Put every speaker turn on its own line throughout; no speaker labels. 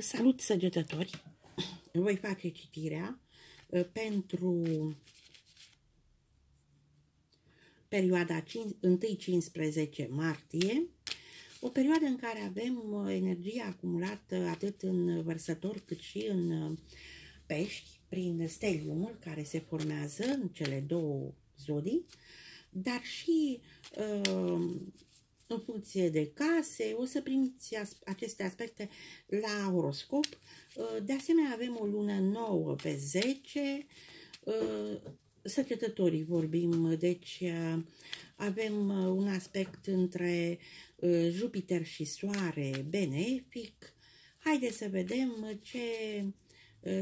Salut, săgetători! Voi face citirea uh, pentru perioada 1-15 martie, o perioadă în care avem uh, energie acumulată atât în vărsător cât și în uh, pești, prin steliumul care se formează în cele două zodii, dar și uh, în funcție de case, o să primiți aceste aspecte la horoscop. Uh, de asemenea, avem o lună nouă pe 10, uh, Săcetătorii vorbim, deci uh, avem un aspect între Jupiter și Soare benefic. Haideți să vedem ce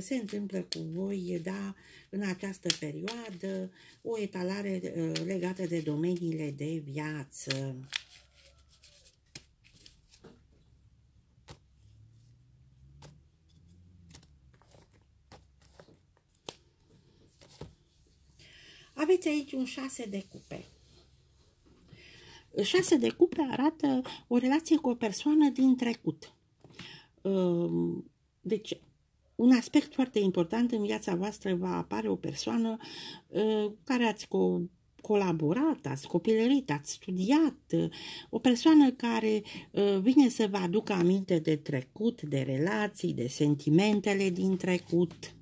se întâmplă cu voi, da, în această perioadă, o etalare legată de domeniile de viață. Aveți aici un șase de cupe. Șase de cupe arată o relație cu o persoană din trecut. Ehm, deci, un aspect foarte important în viața voastră va apare o persoană cu ehm, care ați co- colaborat, ați copilărit, ați studiat, ehm, o persoană care vine să vă aducă aminte de trecut, de relații, de sentimentele din trecut.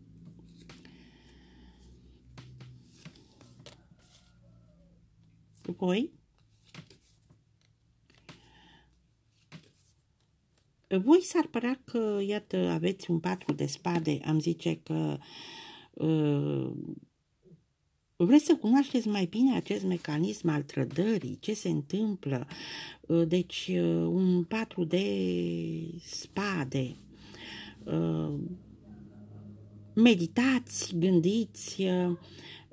Apoi, voi s-ar părea că, iată, aveți un patru de spade, am zice că uh, vreți să cunoașteți mai bine acest mecanism al trădării, ce se întâmplă. Uh, deci, uh, un patru de spade. Uh, meditați, gândiți, uh,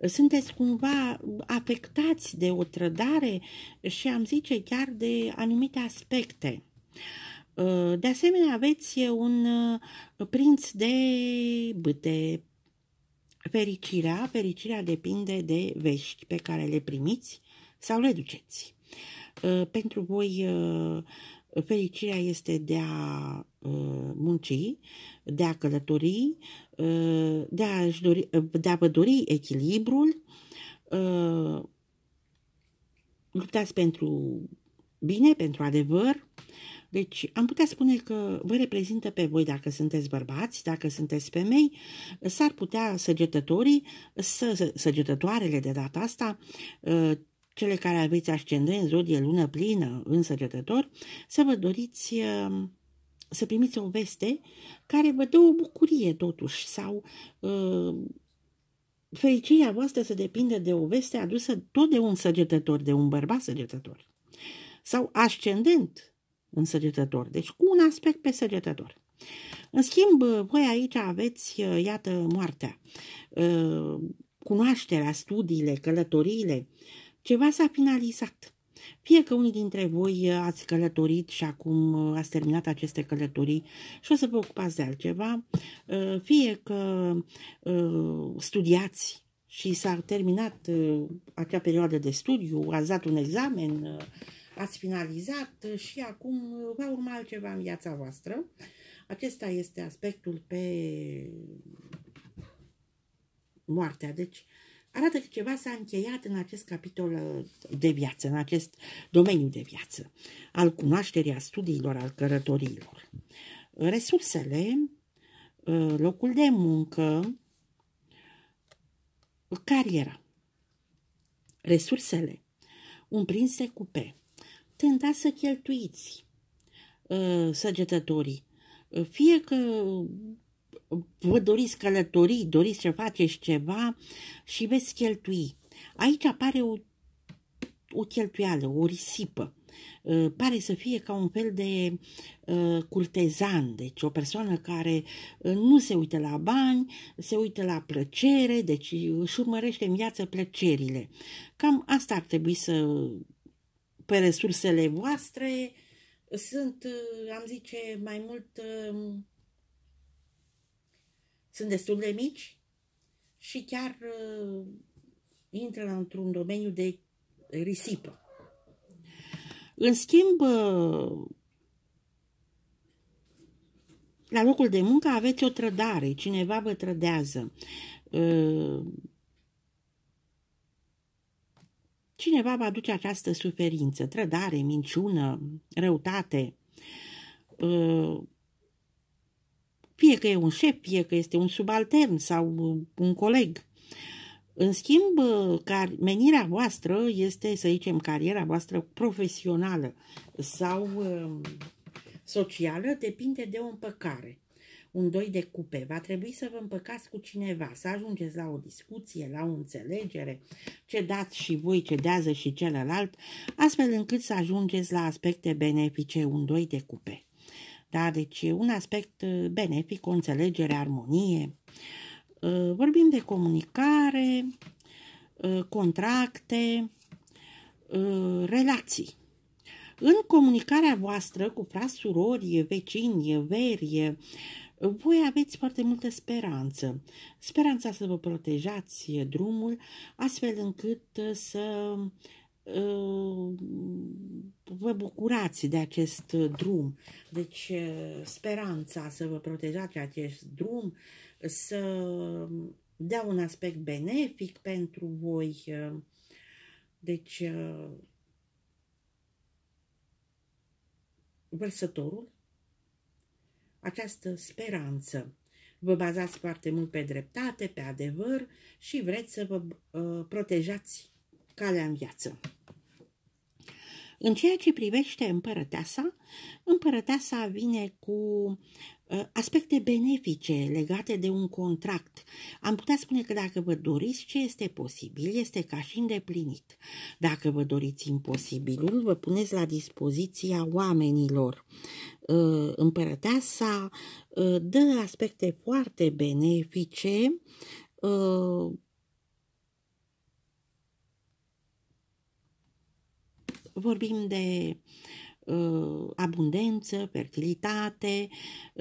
sunteți cumva afectați de o trădare și am zice chiar de anumite aspecte. Uh, de asemenea, aveți un uh, prinț de bâte. Fericirea, fericirea depinde de vești pe care le primiți sau le duceți. Uh, pentru voi Fericirea este de a uh, munci, de a călători, uh, de a, dori, de a vă dori echilibrul, uh, luptați pentru bine, pentru adevăr. Deci am putea spune că vă reprezintă pe voi dacă sunteți bărbați, dacă sunteți femei, s-ar putea săgetătorii, să, săgetătoarele de data asta, cele care aveți ascendent, zodie, lună plină, în rătător, să vă doriți um, să primiți o veste care vă dă o bucurie totuși sau um, fericirea voastră să depinde de o veste adusă tot de un săgetător, de un bărbat săgetător sau ascendent în săgetător, deci cu un aspect pe săgetător. În schimb, voi aici aveți, uh, iată, moartea, uh, cunoașterea, studiile, călătoriile, ceva s-a finalizat. Fie că unii dintre voi uh, ați călătorit și acum uh, ați terminat aceste călătorii și o să vă ocupați de altceva, uh, fie că studiați și s-a terminat acea perioadă de studiu, ați dat un examen, ați finalizat și acum va urma altceva în viața voastră. Acesta este aspectul pe moartea. Deci, arată că ceva s-a încheiat în acest capitol uh, de viață, în acest domeniu de viață, al cunoașterii, a studiilor, al cărătorilor. Resursele, uh, locul de muncă, cariera, resursele umprinse cu cupe, Tentați să cheltuiți uh, săgetătorii, fie că vă doriți călătorii, doriți să faceți ceva și veți cheltui. Aici apare o, o cheltuială, o risipă. Uh, pare să fie ca un fel de uh, curtezan, deci o persoană care uh, nu se uită la bani, se uită la plăcere, deci își urmărește în viață plăcerile. Cam asta ar trebui să, pe resursele voastre, sunt, uh, am zice, mai mult sunt destul de mici și chiar uh, intră într-un domeniu de risipă. În schimb, uh, la locul de muncă aveți o trădare, cineva vă trădează. Uh, cineva vă aduce această suferință, trădare, minciună, răutate. Uh, fie că e un șef, fie că este un subaltern sau un coleg. În schimb, car- menirea voastră este, să zicem, cariera voastră profesională sau um, socială depinde de o împăcare. Un doi de cupe. Va trebui să vă împăcați cu cineva, să ajungeți la o discuție, la o înțelegere, ce dați și voi, ce dează și celălalt, astfel încât să ajungeți la aspecte benefice. Un doi de cupe. Da, deci e un aspect uh, benefic, o înțelegere, armonie. Uh, vorbim de comunicare, uh, contracte, relații. În comunicarea voastră cu frasurori, vecini, veri, voi aveți foarte multă speranță. Speranța să vă protejați drumul astfel încât să vă bucurați de acest uh, drum. Deci uh, speranța să vă protejați acest drum, să um, dea un aspect benefic pentru voi. Uh, deci vărsătorul, această speranță. Vă bazați foarte mult pe dreptate, pe adevăr și vreți să vă uh, protejați calea în viață. În ceea ce privește împărăteasa, împărăteasa vine cu ă, aspecte benefice legate de un contract. Am putea spune că dacă vă doriți ce este posibil, este ca și îndeplinit. Dacă vă doriți imposibilul, vă puneți la dispoziția oamenilor. Ă, împărăteasa ă, dă aspecte foarte benefice vorbim de uh, abundență, fertilitate,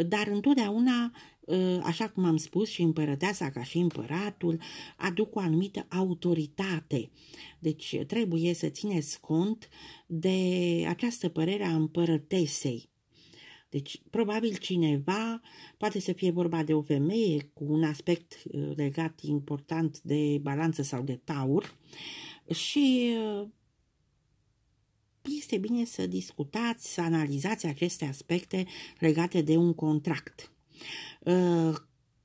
dar întotdeauna, uh, așa cum am spus, și împărăteasa ca și împăratul aduc o anumită autoritate. Deci trebuie să țineți cont de această părere a împărătesei. Deci, probabil cineva, poate să fie vorba de o femeie cu un aspect uh, legat important de balanță sau de taur și uh, este bine să discutați, să analizați aceste aspecte legate de un contract. Uh,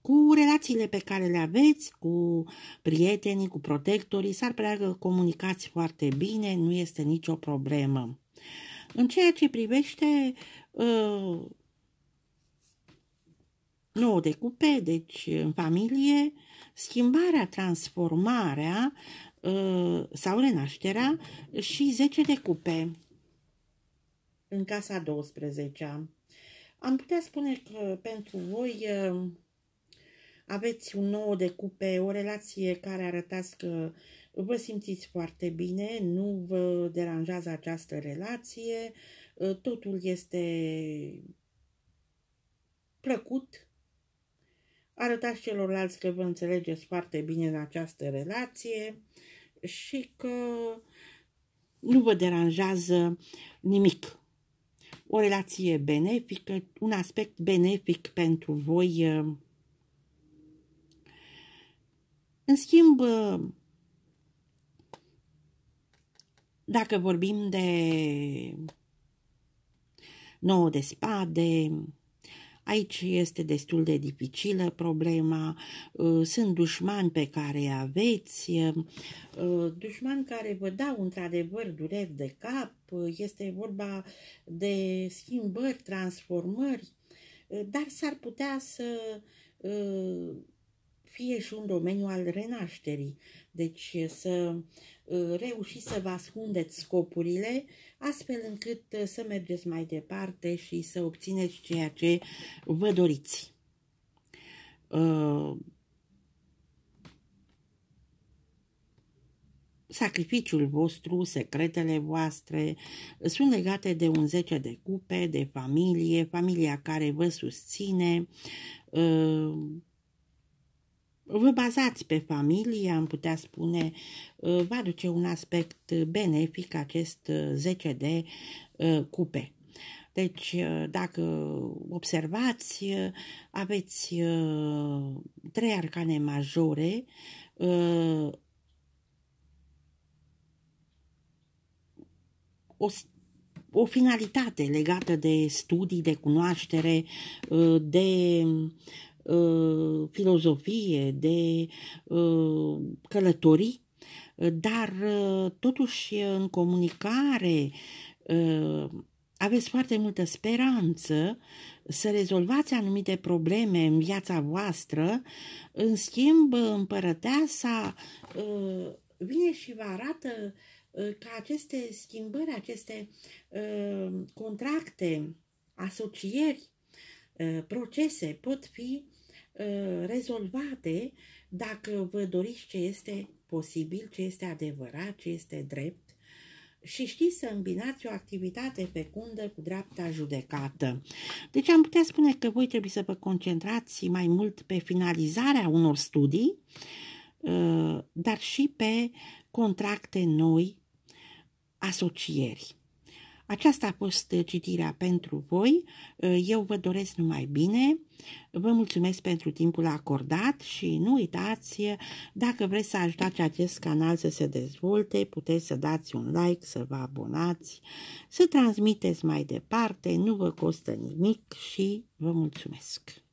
cu relațiile pe care le aveți, cu prietenii, cu protectorii, s-ar prea că comunicați foarte bine, nu este nicio problemă. În ceea ce privește uh, nouă de cupe, deci în familie, schimbarea, transformarea Uh, sau Renașterea și 10 de cupe în casa 12-a. Am putea spune că pentru voi uh, aveți un nou de cupe, o relație care arătați că vă simțiți foarte bine, nu vă deranjează această relație, uh, totul este plăcut, arătați celorlalți că vă înțelegeți foarte bine în această relație, și că nu vă deranjează nimic. O relație benefică, un aspect benefic pentru voi. În schimb, dacă vorbim de nouă de spade, Aici este destul de dificilă problema, uh, sunt dușmani pe care îi aveți, uh, uh, dușmani care vă dau într-adevăr dureri de cap, este vorba de schimbări, transformări, dar s-ar putea să fie și un domeniu al renașterii. Deci să reușiți să vă ascundeți scopurile, astfel încât să mergeți mai departe și să obțineți ceea ce vă doriți. Sacrificiul vostru, secretele voastre sunt legate de un 10 de cupe, de familie, familia care vă susține, vă bazați pe familie, am putea spune, ă, va aduce un aspect benefic acest 10 ă, de ă, cupe. Deci, dacă observați, aveți trei arcane majore, o, o finalitate legată de studii, de cunoaștere, de uh, filozofie, de uh, călătorii, dar uh, totuși în comunicare uh, aveți foarte multă speranță să rezolvați anumite probleme în viața voastră, în schimb împărăteasa uh, vine și vă arată uh, că aceste schimbări, aceste uh, contracte, asocieri, uh, procese pot fi Uh, rezolvate dacă vă doriți ce este posibil, ce este adevărat, ce este drept și știți să îmbinați o activitate pe cu dreapta judecată. Deci am putea spune că voi trebuie să vă concentrați mai mult pe finalizarea unor studii, uh, dar și pe contracte noi, asocieri. Aceasta a fost uh, citirea pentru voi. Uh, eu vă doresc numai bine. Vă mulțumesc pentru timpul acordat și nu uitați, uh, dacă vreți să ajutați acest canal să se dezvolte, puteți să dați un like, să vă abonați, să transmiteți mai departe, nu vă costă nimic și vă mulțumesc!